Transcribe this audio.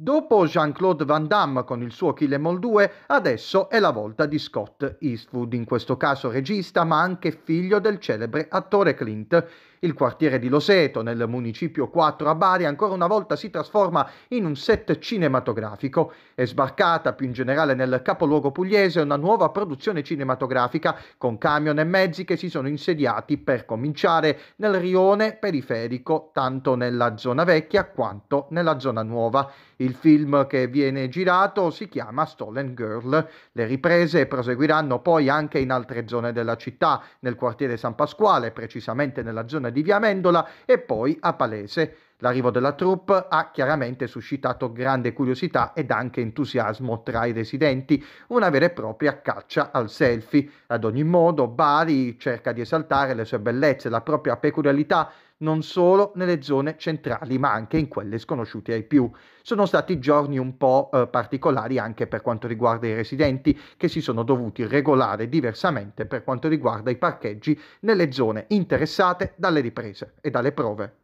Dopo Jean-Claude Van Damme con il suo Kill Em All 2, adesso è la volta di Scott Eastwood, in questo caso regista ma anche figlio del celebre attore Clint. Il quartiere di Loseto, nel municipio 4 a Bari, ancora una volta si trasforma in un set cinematografico. È sbarcata più in generale nel capoluogo pugliese una nuova produzione cinematografica con camion e mezzi che si sono insediati per cominciare nel rione periferico, tanto nella zona vecchia quanto nella zona nuova. I il film che viene girato si chiama Stolen Girl. Le riprese proseguiranno poi anche in altre zone della città, nel quartiere San Pasquale, precisamente nella zona di Via Mendola e poi a Palese. L'arrivo della troupe ha chiaramente suscitato grande curiosità ed anche entusiasmo tra i residenti, una vera e propria caccia al selfie. Ad ogni modo, Bari cerca di esaltare le sue bellezze, la propria peculiarità, non solo nelle zone centrali ma anche in quelle sconosciute ai più. Sono stati giorni un po' eh, particolari anche per quanto riguarda i residenti che si sono dovuti regolare diversamente per quanto riguarda i parcheggi nelle zone interessate dalle riprese e dalle prove.